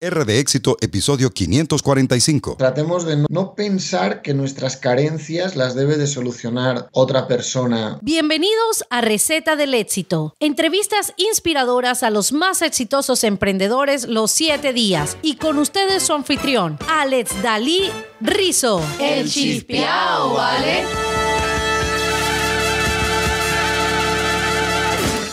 R de éxito, episodio 545. Tratemos de no pensar que nuestras carencias las debe de solucionar otra persona. Bienvenidos a Receta del Éxito. Entrevistas inspiradoras a los más exitosos emprendedores los siete días. Y con ustedes su anfitrión, Alex Dalí Rizo. El chispeao, vale.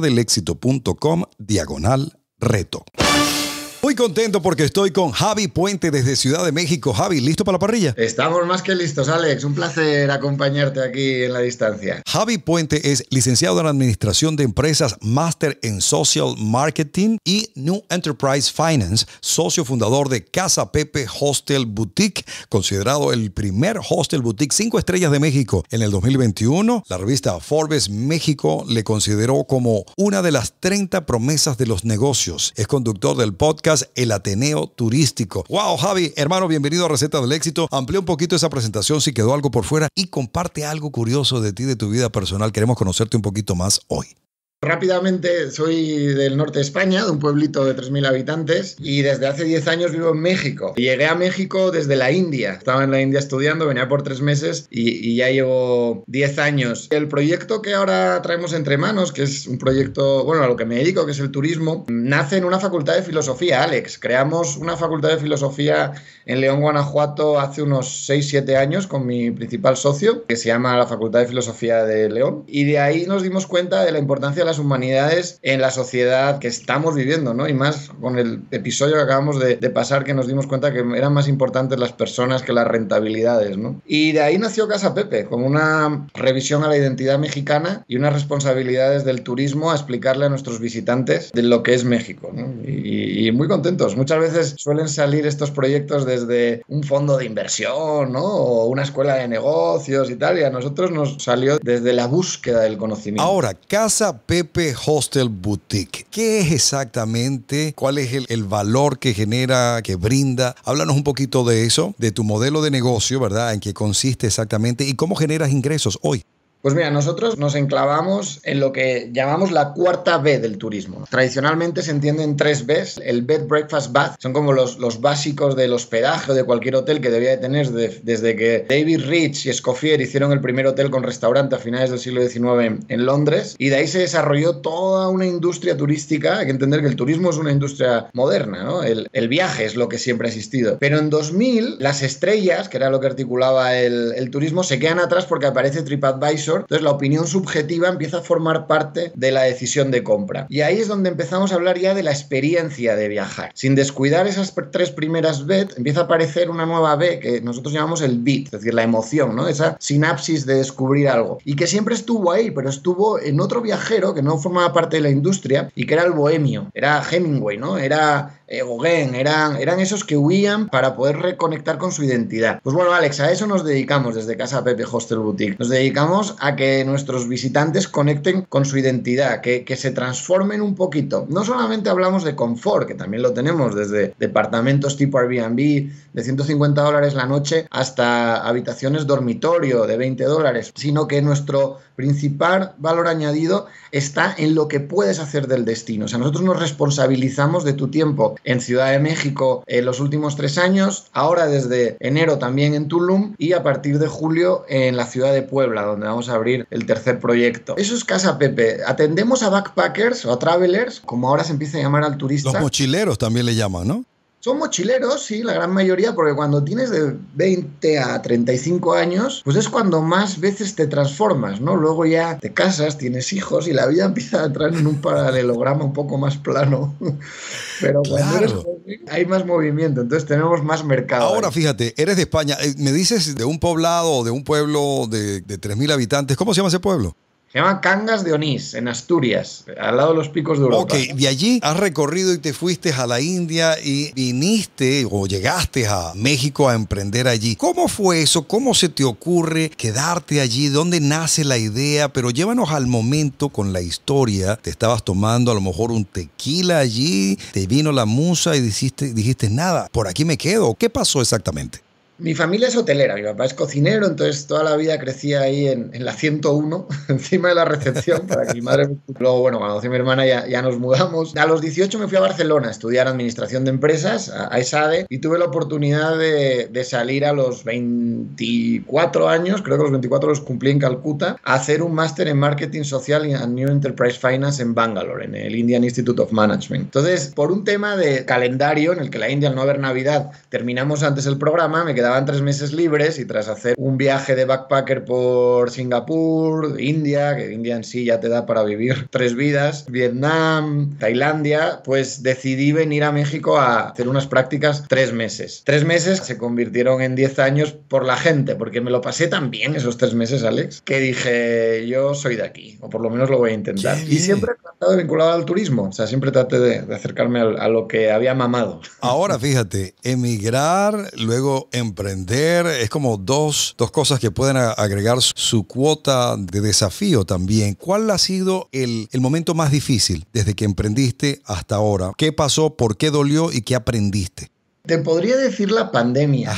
delexito.com diagonal reto. Muy contento porque estoy con Javi Puente desde Ciudad de México. Javi, ¿listo para la parrilla? Estamos más que listos, Alex. Un placer acompañarte aquí en la distancia. Javi Puente es licenciado en Administración de Empresas, máster en Social Marketing y New Enterprise Finance, socio fundador de Casa Pepe Hostel Boutique, considerado el primer hostel boutique cinco estrellas de México. En el 2021, la revista Forbes México le consideró como una de las 30 promesas de los negocios. Es conductor del podcast el Ateneo Turístico. ¡Wow, Javi! Hermano, bienvenido a Receta del Éxito. Amplía un poquito esa presentación si quedó algo por fuera y comparte algo curioso de ti, de tu vida personal. Queremos conocerte un poquito más hoy. Rápidamente, soy del norte de España, de un pueblito de 3.000 habitantes y desde hace 10 años vivo en México. Llegué a México desde la India, estaba en la India estudiando, venía por tres meses y, ya llevo 10 años. El proyecto que ahora traemos entre manos, que es un proyecto, bueno, a lo que me dedico, que es el turismo, nace en una facultad de filosofía, Alex. Creamos una facultad de filosofía en León, Guanajuato, hace unos 6-7 años con mi principal socio, que se llama la Facultad de Filosofía de León, y de ahí nos dimos cuenta de la importancia las humanidades en la sociedad que estamos viviendo, ¿no? Y más con el episodio que acabamos de, pasar que nos dimos cuenta que eran más importantes las personas que las rentabilidades, ¿no? Y de ahí nació Casa Pepe, como una revisión a la identidad mexicana y unas responsabilidades del turismo a explicarle a nuestros visitantes de lo que es México, Y, muy contentos. Muchas veces suelen salir estos proyectos desde un fondo de inversión, ¿no? O una escuela de negocios y tal, y a nosotros nos salió desde la búsqueda del conocimiento. Ahora, Casa Pepe Pepe Hostel Boutique. ¿Qué es exactamente? ¿Cuál es el, el, valor que genera, que brinda? Háblanos un poquito de eso, de tu modelo de negocio, ¿verdad? ¿En qué consiste exactamente y cómo generas ingresos hoy? Pues mira, nosotros nos enclavamos en lo que llamamos la cuarta B del turismo. Tradicionalmente se entienden tres Bs, el bed, breakfast, bath, son como los, los básicos del hospedaje o de cualquier hotel que debía de tener desde que David Rich y Escoffier hicieron el primer hotel con restaurante a finales del siglo XIX en Londres y de ahí se desarrolló toda una industria turística. Hay que entender que el turismo es una industria moderna, ¿no? El, viaje es lo que siempre ha existido. Pero en 2000 las estrellas, que era lo que articulaba el turismo, se quedan atrás porque aparece TripAdvisor entonces la opinión subjetiva empieza a formar parte de la decisión de compra. Y ahí es donde empezamos a hablar ya de la experiencia de viajar. Sin descuidar esas tres primeras B, empieza a aparecer una nueva B que nosotros llamamos el bit, es decir, la emoción, ¿no? Esa sinapsis de descubrir algo. Y que siempre estuvo ahí, pero estuvo en otro viajero que no formaba parte de la industria y que era el bohemio, era Hemingway, ¿no? Era eh, Gauguin, eran, eran esos que huían para poder reconectar con su identidad. Pues bueno, Alex, a eso nos dedicamos desde Casa Pepe Hostel Boutique. Nos dedicamos a que nuestros visitantes conecten con su identidad, que, que se transformen un poquito. No solamente hablamos de confort, que también lo tenemos desde departamentos tipo Airbnb de 150 dólares la noche hasta habitaciones dormitorio de 20 dólares, sino que nuestro principal valor añadido está en lo que puedes hacer del destino. O sea, nosotros nos responsabilizamos de tu tiempo en Ciudad de México en eh, los últimos tres años, ahora desde enero también en Tulum y a partir de julio en la ciudad de Puebla, donde vamos abrir el tercer proyecto. Eso es casa Pepe. Atendemos a backpackers o a travelers, como ahora se empieza a llamar al turista. Los mochileros también le llaman, ¿no? Son mochileros, sí, la gran mayoría, porque cuando tienes de 20 a 35 años, pues es cuando más veces te transformas, ¿no? Luego ya te casas, tienes hijos y la vida empieza a entrar en un paralelograma un poco más plano. Pero cuando eres joven hay más movimiento, entonces tenemos más mercado. Ahora, fíjate, eres de España, eh, me dices de un poblado o de un pueblo de, de 3.000 habitantes, ¿cómo se llama ese pueblo? Se llama Cangas de Onís, en Asturias, al lado de los picos de Europa. Ok, de allí has recorrido y te fuiste a la India y viniste o llegaste a México a emprender allí. ¿Cómo fue eso? ¿Cómo se te ocurre quedarte allí? ¿Dónde nace la idea? Pero llévanos al momento con la historia. Te estabas tomando a lo mejor un tequila allí, te vino la musa y dijiste, dijiste nada, por aquí me quedo. ¿Qué pasó exactamente? mi familia es hotelera, mi papá es cocinero, entonces toda la vida crecí ahí en, la 101, encima de la recepción, para que mi madre... Luego, bueno, cuando mi hermana ya, ya, nos mudamos. A los 18 me fui a Barcelona a estudiar Administración de Empresas, a, ESADE, y tuve la oportunidad de, salir a los 24 años, creo que los 24 los cumplí en Calcuta, a hacer un máster en Marketing Social y New Enterprise Finance en Bangalore, en el Indian Institute of Management. Entonces, por un tema de calendario, en el que la India al no haber Navidad terminamos antes el programa, me quedé daban tres meses libres y tras hacer un viaje de backpacker por Singapur, India, que India en sí ya te da para vivir tres vidas, Vietnam, Tailandia, pues decidí venir a México a hacer unas prácticas tres meses. Tres meses se convirtieron en diez años por la gente, porque me lo pasé tan bien esos tres meses, Alex, que dije, yo soy de aquí, o por lo menos lo voy a intentar. Y siempre estaba vinculado al turismo, o sea, siempre traté de, acercarme a, lo que había mamado. Ahora, fíjate, emigrar, luego emprender, es como dos, cosas que pueden agregar su cuota de desafío también. ¿Cuál ha sido el, el momento más difícil desde que emprendiste hasta ahora? ¿Qué pasó? ¿Por qué dolió? ¿Y qué aprendiste? Te podría decir la pandemia,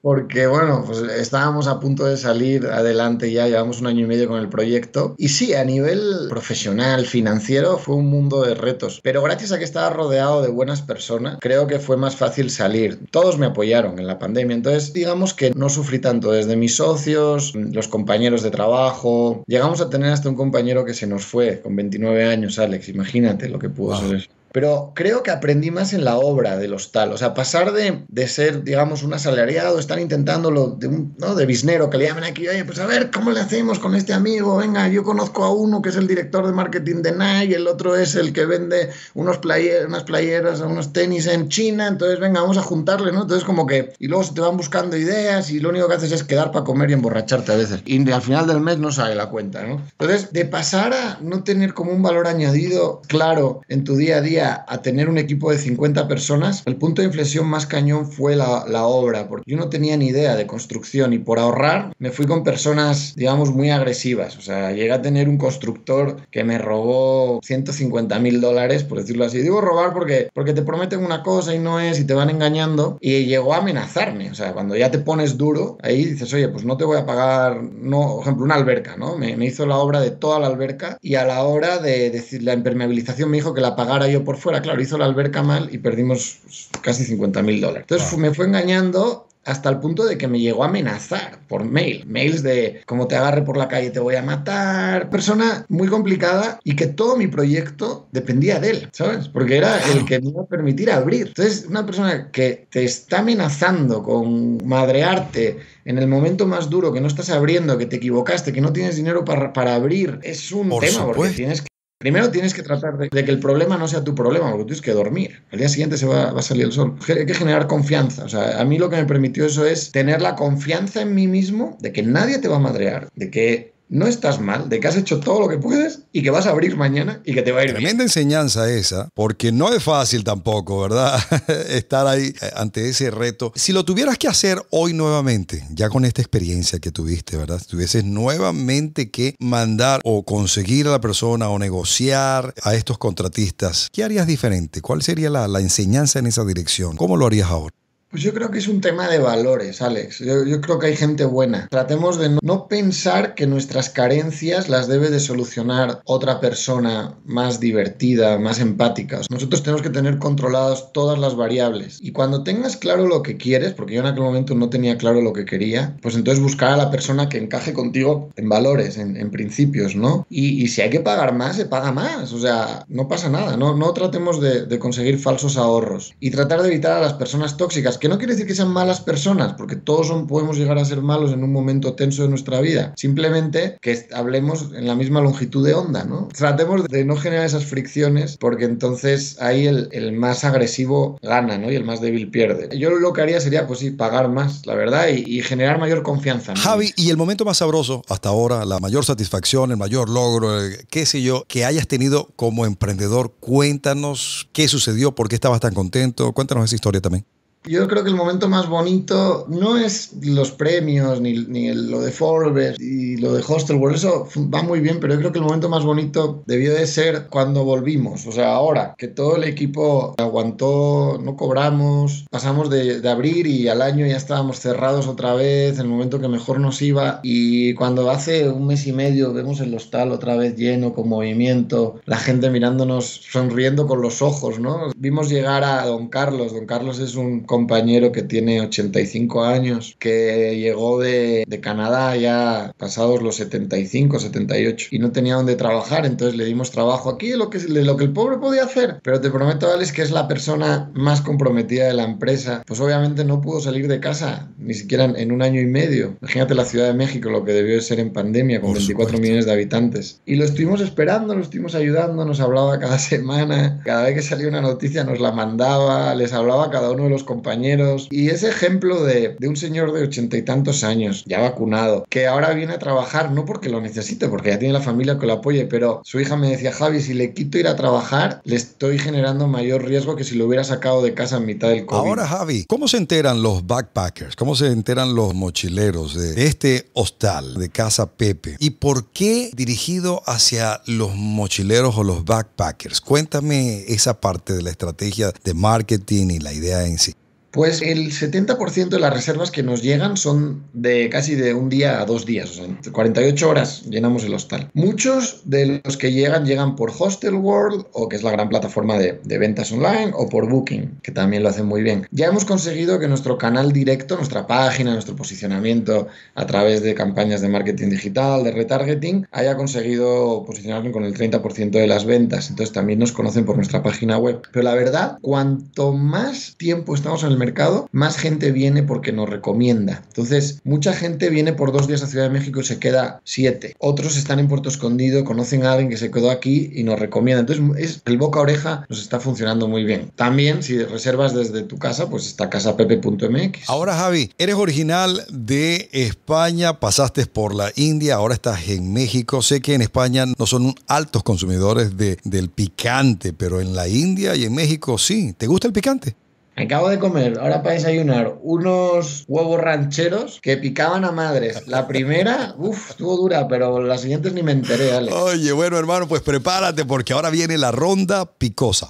porque bueno, pues estábamos a punto de salir adelante ya, llevamos un año y medio con el proyecto. Y sí, a nivel profesional, financiero, fue un mundo de retos, pero gracias a que estaba rodeado de buenas personas, creo que fue más fácil salir. Todos me apoyaron en la pandemia, entonces digamos que no sufrí tanto desde mis socios, los compañeros de trabajo. Llegamos a tener hasta un compañero que se nos fue con 29 años, Alex, imagínate lo que pudo ser pero creo que aprendí más en la obra del hostal. O sea, pasar de, de ser, digamos, un asalariado, estar intentándolo de un, ¿no? De bisnero que le llaman aquí, oye, pues a ver, ¿cómo le hacemos con este amigo? Venga, yo conozco a uno que es el director de marketing de Nike, el otro es el que vende unos unas playeras, unos tenis en China, entonces venga, vamos a juntarle, ¿no? Entonces como que, y luego se te van buscando ideas y lo único que haces es quedar para comer y emborracharte a veces. Y al final del mes no sale la cuenta, ¿no? Entonces, de pasar a no tener como un valor añadido claro en tu día a día, a, tener un equipo de 50 personas, el punto de inflexión más cañón fue la, la, obra, porque yo no tenía ni idea de construcción y por ahorrar me fui con personas, digamos, muy agresivas. O sea, llegué a tener un constructor que me robó 150 mil dólares, por decirlo así. Digo robar porque, porque te prometen una cosa y no es y te van engañando. Y llegó a amenazarme. O sea, cuando ya te pones duro, ahí dices, oye, pues no te voy a pagar, no, por ejemplo, una alberca, ¿no? me hizo la obra de toda la alberca y a la hora de decir la impermeabilización me dijo que la pagara yo por fuera, claro, hizo la alberca mal y perdimos casi 50 mil dólares. Entonces me fue engañando hasta el punto de que me llegó a amenazar por mail. Mails de como te agarre por la calle te voy a matar. Persona muy complicada y que todo mi proyecto dependía de él, ¿sabes? Porque era el que me iba a permitir abrir. Entonces, una persona que te está amenazando con madrearte en el momento más duro, que no estás abriendo, que te equivocaste, que no tienes dinero para, para abrir, es un por tema porque tienes que Primero tienes que tratar de, que el problema no sea tu problema, porque tienes que dormir. Al día siguiente se va, va, a salir el sol. Hay que generar confianza. O sea, a mí lo que me permitió eso es tener la confianza en mí mismo de que nadie te va a madrear, de que no estás mal, de que has hecho todo lo que puedes y que vas a abrir mañana y que te va a ir bien. Tremenda enseñanza esa, porque no es fácil tampoco, ¿verdad? Estar ahí eh, ante ese reto. Si lo tuvieras que hacer hoy nuevamente, ya con esta experiencia que tuviste, ¿verdad? Si tuvieses nuevamente que mandar o conseguir a la persona o negociar a estos contratistas, ¿qué harías diferente? ¿Cuál sería la, la enseñanza en esa dirección? ¿Cómo lo harías ahora? Pues yo creo que es un tema de valores, Alex. Yo, creo que hay gente buena. Tratemos de no, pensar que nuestras carencias las debe de solucionar otra persona más divertida, más empática. Nosotros tenemos que tener controladas todas las variables. Y cuando tengas claro lo que quieres, porque yo en aquel momento no tenía claro lo que quería, pues entonces buscar a la persona que encaje contigo en valores, en, principios, ¿no? Y, si hay que pagar más, se paga más. O sea, no pasa nada. No, no tratemos de conseguir falsos ahorros. Y tratar de evitar a las personas tóxicas que no quiere decir que sean malas personas, porque todos son, podemos llegar a ser malos en un momento tenso de nuestra vida, simplemente que hablemos en la misma longitud de onda, ¿no? Tratemos de no generar esas fricciones, porque entonces ahí el, más agresivo gana, ¿no? Y el más débil pierde. Yo lo que haría sería, pues sí, pagar más, la verdad, y, generar mayor confianza. Javi, y el momento más sabroso hasta ahora, la mayor satisfacción, el mayor logro, qué sé yo, que hayas tenido como emprendedor, cuéntanos qué sucedió, por qué estabas tan contento, cuéntanos esa historia también. Yo creo que el momento más bonito no es los premios, ni, ni lo de Forbes y lo de Hostel Hostelworld, eso va muy bien, pero yo creo que el momento más bonito debió de ser cuando volvimos, o sea, ahora, que todo el equipo aguantó, no cobramos, pasamos de, de abrir y al año ya estábamos cerrados otra vez, el momento que mejor nos iba, y cuando hace un mes y medio vemos el hostal otra vez lleno, con movimiento, la gente mirándonos, sonriendo con los ojos, ¿no? Vimos llegar a don Carlos, don Carlos es un compañero que tiene 85 años, que llegó de, Canadá ya pasados los 75, 78 y no tenía donde trabajar, entonces le dimos trabajo aquí, lo que, lo que el pobre podía hacer. Pero te prometo, es que es la persona más comprometida de la empresa. Pues obviamente no pudo salir de casa, ni siquiera en un año y medio. Imagínate la Ciudad de México, lo que debió de ser en pandemia, con 24 millones de habitantes. Y lo estuvimos esperando, lo estuvimos ayudando, nos hablaba cada semana, cada vez que salía una noticia nos la mandaba, les hablaba a cada uno de los compañeros compañeros. Y ese ejemplo de, de un señor de ochenta y tantos años, ya vacunado, que ahora viene a trabajar, no porque lo necesite, porque ya tiene la familia que lo apoye, pero su hija me decía, Javi, si le quito ir a trabajar, le estoy generando mayor riesgo que si lo hubiera sacado de casa en mitad del COVID. Ahora, Javi, ¿cómo se enteran los backpackers? ¿Cómo se enteran los mochileros de este hostal de Casa Pepe? ¿Y por qué dirigido hacia los mochileros o los backpackers? Cuéntame esa parte de la estrategia de marketing y la idea en sí. Pues el 70% de las reservas que nos llegan son de casi de un día a dos días, o sea, 48 horas llenamos el hostal. Muchos de los que llegan llegan por Hostel World, o que es la gran plataforma de, ventas online, o por Booking, que también lo hacen muy bien. Ya hemos conseguido que nuestro canal directo, nuestra página, nuestro posicionamiento a través de campañas de marketing digital, de retargeting, haya conseguido posicionarnos con el 30% de las ventas. Entonces también nos conocen por nuestra página web. Pero la verdad, cuanto más tiempo estamos en el mercado, más gente viene porque nos recomienda. Entonces, mucha gente viene por dos días a Ciudad de México y se queda siete. Otros están en Puerto Escondido, conocen a alguien que se quedó aquí y nos recomienda. Entonces, es, el boca a oreja nos está funcionando muy bien. También, si reservas desde tu casa, pues está casapepe.mx. Ahora, Javi, eres original de España, pasaste por la India, ahora estás en México. Sé que en España no son altos consumidores de, del picante, pero en la India y en México sí. ¿Te gusta el picante? Acabo de comer, ahora para desayunar, unos huevos rancheros que picaban a madres. La primera, uff, estuvo dura, pero las siguientes ni me enteré, Alex. Oye, bueno, hermano, pues prepárate porque ahora viene la ronda picosa.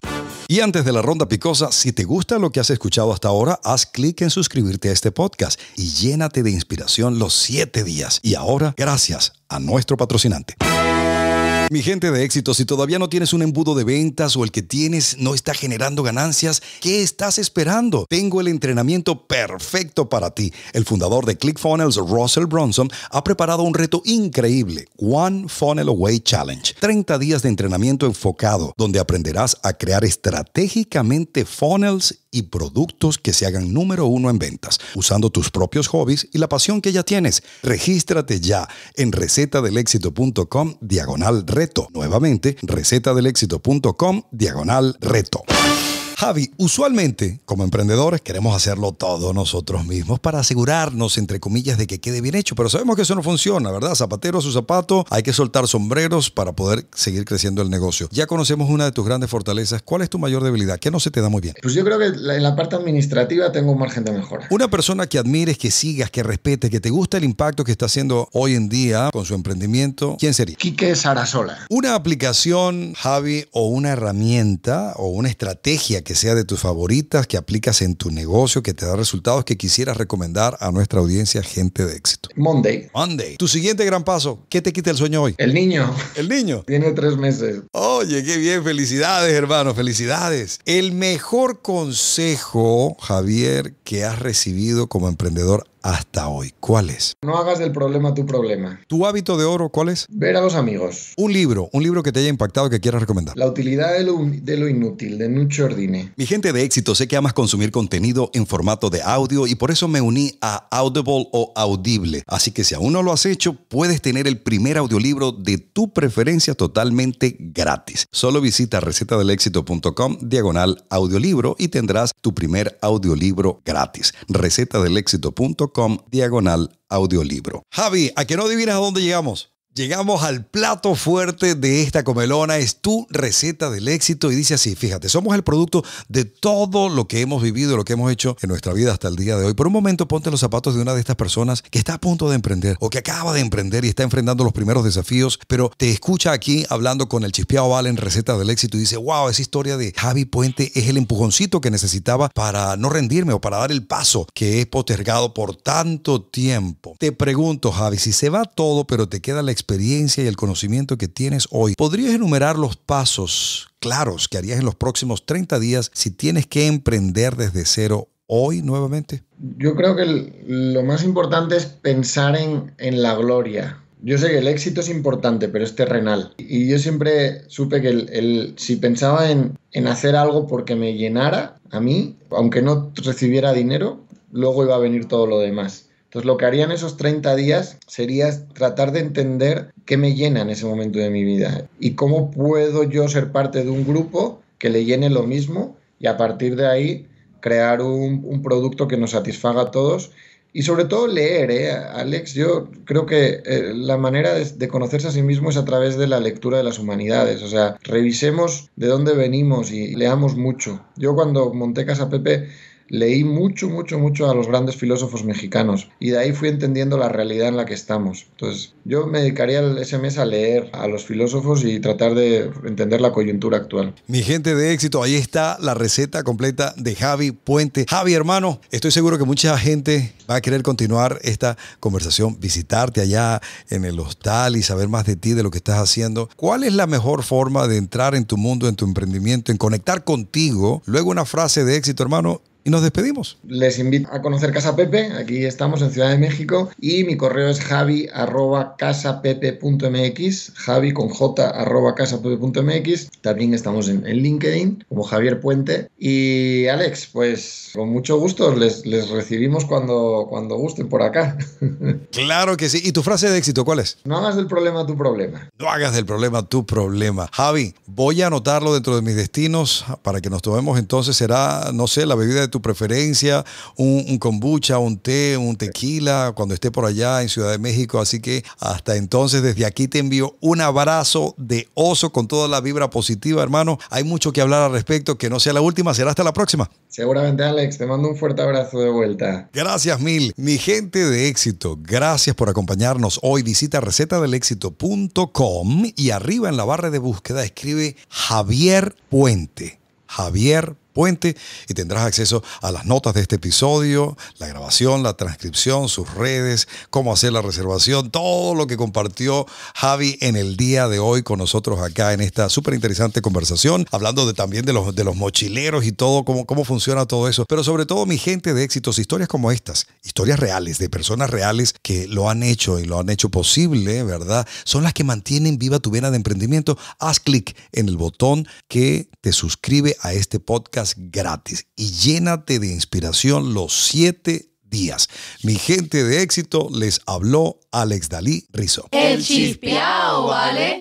Y antes de la ronda picosa, si te gusta lo que has escuchado hasta ahora, haz clic en suscribirte a este podcast y llénate de inspiración los siete días. Y ahora, gracias a nuestro patrocinante. Mi gente de éxito, si todavía no tienes un embudo de ventas o el que tienes no está generando ganancias, ¿qué estás esperando? Tengo el entrenamiento perfecto para ti. El fundador de ClickFunnels, Russell Bronson, ha preparado un reto increíble, One Funnel Away Challenge. 30 días de entrenamiento enfocado, donde aprenderás a crear estratégicamente funnels y productos que se hagan número uno en ventas, usando tus propios hobbies y la pasión que ya tienes. Regístrate ya en recetadelexito.com diagonal reto. Nuevamente, recetadelexito.com diagonal reto. Javi, usualmente como emprendedores queremos hacerlo todo nosotros mismos para asegurarnos, entre comillas, de que quede bien hecho, pero sabemos que eso no funciona, ¿verdad? Zapatero a su zapato, hay que soltar sombreros para poder seguir creciendo el negocio. Ya conocemos una de tus grandes fortalezas. ¿Cuál es tu mayor debilidad? ¿Qué no se te da muy bien? Pues yo creo que en la parte administrativa tengo un margen de mejora. Una persona que admires, que sigas, que respete, que te gusta el impacto que está haciendo hoy en día con su emprendimiento, ¿quién sería? Quique Sarasola. Una aplicación, Javi, o una herramienta o una estrategia que sea de tus favoritas, que aplicas en tu negocio, que te da resultados, que quisieras recomendar a nuestra audiencia, gente de éxito? Monday. Monday. Tu siguiente gran paso, ¿qué te quita el sueño hoy? El niño. ¿El niño? Tiene tres meses. Oye, qué bien, felicidades, hermano, felicidades. El mejor consejo, Javier, que has recibido como emprendedor hasta hoy? ¿Cuál es? No hagas del problema tu problema. ¿Tu hábito de oro cuál es? Ver a los amigos. Un libro, un libro que te haya impactado que quieras recomendar. La utilidad de lo, inútil, de mucho Ordine. Mi gente de éxito, sé que amas consumir contenido en formato de audio y por eso me uní a Audible o Audible. Así que si aún no lo has hecho, puedes tener el primer audiolibro de tu preferencia totalmente gratis. Solo visita recetadelexito.com diagonal audiolibro y tendrás tu primer audiolibro gratis. recetadelexito.com diagonal audiolibro. Javi, ¿a que no adivinas a dónde llegamos? Llegamos al plato fuerte de esta comelona, es tu receta del éxito y dice así, fíjate, somos el producto de todo lo que hemos vivido, lo que hemos hecho en nuestra vida hasta el día de hoy. Por un momento ponte los zapatos de una de estas personas que está a punto de emprender o que acaba de emprender y está enfrentando los primeros desafíos, pero te escucha aquí hablando con el chispeado Valen, receta del éxito y dice, wow, esa historia de Javi Puente es el empujoncito que necesitaba para no rendirme o para dar el paso que he postergado por tanto tiempo. Te pregunto, Javi, si se va todo pero te queda la experiencia, experiencia y el conocimiento que tienes hoy, ¿podrías enumerar los pasos claros que harías en los próximos 30 días si tienes que emprender desde cero hoy nuevamente? Yo creo que lo más importante es pensar en, la gloria. Yo sé que el éxito es importante, pero es terrenal. Y yo siempre supe que si pensaba en, hacer algo porque me llenara a mí, aunque no recibiera dinero, luego iba a venir todo lo demás. Entonces lo que haría en esos 30 días sería tratar de entender qué me llena en ese momento de mi vida y cómo puedo yo ser parte de un grupo que le llene lo mismo y a partir de ahí crear un, producto que nos satisfaga a todos y sobre todo leer, ¿eh? Alex, yo creo que eh, la manera de, de, conocerse a sí mismo es a través de la lectura de las humanidades, o sea, revisemos de dónde venimos y leamos mucho. Yo cuando monté Casa Pepe leí mucho, mucho, mucho a los grandes filósofos mexicanos y de ahí fui entendiendo la realidad en la que estamos. Entonces, yo me dedicaría ese mes a leer a los filósofos y tratar de entender la coyuntura actual. Mi gente de éxito, ahí está la receta completa de Javi Puente. Javi, hermano, estoy seguro que mucha gente va a querer continuar esta conversación, visitarte allá en el hostal y saber más de ti, de lo que estás haciendo. ¿Cuál es la mejor forma de entrar en tu mundo, en tu emprendimiento, en conectar contigo? Luego una frase de éxito, hermano, nos despedimos. Les invito a conocer Casa Pepe, aquí estamos en Ciudad de México y mi correo es javi arroba javi con j arroba también estamos en, LinkedIn como Javier Puente y Alex, pues con mucho gusto les, les recibimos cuando, cuando gusten por acá. Claro que sí, ¿y tu frase de éxito cuál es? No hagas del problema tu problema. No hagas del problema tu problema. Javi, voy a anotarlo dentro de mis destinos para que nos tomemos entonces, será, no sé, la bebida de tu preferencia, un, kombucha, un té, un tequila, cuando esté por allá en Ciudad de México. Así que hasta entonces, desde aquí te envío un abrazo de oso con toda la vibra positiva, hermano. Hay mucho que hablar al respecto, que no sea la última, será hasta la próxima. Seguramente, Alex, te mando un fuerte abrazo de vuelta. Gracias mil. Mi gente de éxito, gracias por acompañarnos hoy. Visita recetadelexito.com y arriba en la barra de búsqueda escribe Javier Puente. Javier Puente Puente y tendrás acceso a las notas de este episodio, la grabación, la transcripción, sus redes, cómo hacer la reservación, todo lo que compartió Javi en el día de hoy con nosotros acá en esta súper interesante conversación, hablando también de los, de los mochileros y todo, cómo, cómo funciona todo eso, pero sobre todo mi gente de éxitos, historias como estas, historias reales, de personas reales que lo han hecho y lo han hecho posible, ¿verdad? Son las que mantienen viva tu vena de emprendimiento. Haz clic en el botón que te suscribe a este podcast gratis y llénate de inspiración los siete días. Mi gente de éxito les habló Alex Dalí Rizo. El Chispiao ¿vale?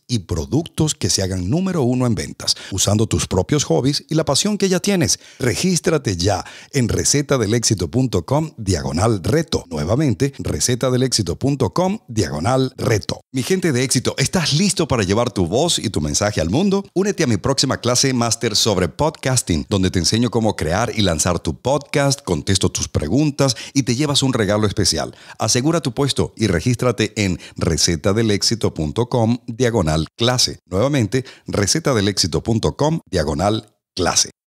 y productos que se hagan número uno en ventas, usando tus propios hobbies y la pasión que ya tienes. Regístrate ya en recetadelexito.com diagonal reto. Nuevamente, recetadelexito.com diagonal reto. Mi gente de éxito, ¿estás listo para llevar tu voz y tu mensaje al mundo? Únete a mi próxima clase máster sobre podcasting, donde te enseño cómo crear y lanzar tu podcast, contesto tus preguntas y te llevas un regalo especial. Asegura tu puesto y regístrate en recetadelexito.com diagonal clase. Nuevamente, recetadelexito.com diagonal clase.